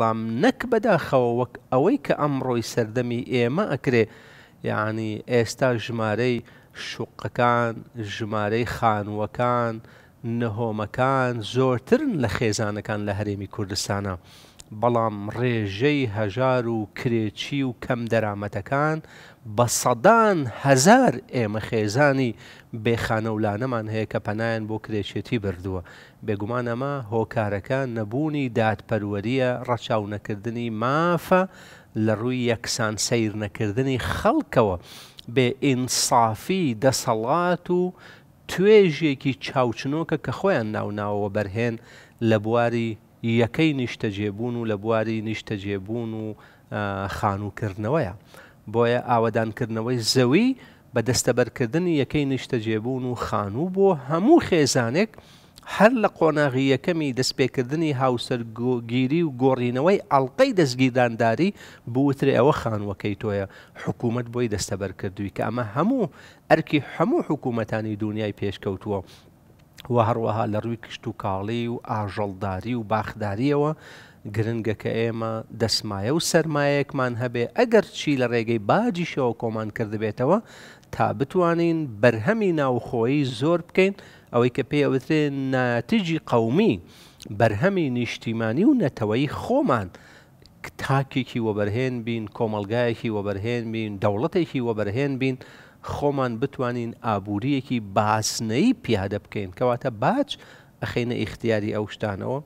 بەڵام نەک بەداخەوە وەک ئەوەی کە ئەمڕۆی سەردەمی ئێمە ئەکرێ یعنی ئێستا ژمارەی شوقەکان ژمارەی خانووەکان نەهۆمەکان زۆرترن لە خێزانەکان لە هەرێمی کوردستانە. بەڵام ڕێژەی هەژار و کرێچی و کەم دەرامەتەکان بە سەدان هزار ئێمە خێزانی بێخانە و لانەمان هەیە کە پەنایەن بۆ کرێچێتی بردووە بێگومان ئەمە هۆکارەکە نەبوونی دادپەروەریە ڕەچاو نەکردنی مافە لە ڕووی یەکسان سیر نەکردنی خەڵکەوە بێ ئینسافی دەسەڵات و توێژێکی چاوچنۆکە کە خۆیان ناوناوەوە بەرهێن لە بواری یەکەی نیشتەجێبوون و لە بواری نیشتەجێبوون و خانووکردنەوەیە بۆیە ئاوادانکردنەوەی زەوی بە دەستەبەرکردنی یەکەی نیشتەجێبوون و خانوو بۆ هەموو خێزانێک هەر لە قۆناغی یەکەمی دەستپێکردنی هاوسەرگیری و گۆڕینەوەی ئەڵلقەی دەستگیردانداری بوترێ ئەوە خانوەکەی تۆیە حکوومەت بۆی دەستەبەر کردووی کە ئەمە هەموو ئەرکی هەموو حکوومەتانی دنیای پێشکەوتووە و هەروەها لە ڕووی کشت و کاڵی و ئاژەڵداری و باخداریەوە گرنگە کە ئێمە دەسمایە و سرمایەکمان هەبێ ئەگەر چی لە ڕێگەی باجیشەوە کۆمان کردبێتەوە تا بتوانین بەرهەمی ناوخۆیی زۆر بکەین ئەوەی کە پێوترێ ناتیجی قەومی بەرهەمی نیشتیمانی و نەتەوەی خۆمان. تاکێکی وەبەرهێن بین کۆمەلگایەکی وەبەرهێن بین دەوڵەتێکی وەبەرهێن بین خۆمان بتوانین ئابوووریەکی باسنەی پیادە بکەین کەواتە باج ئەخینە ئیختیاری ئەو شتانەوە.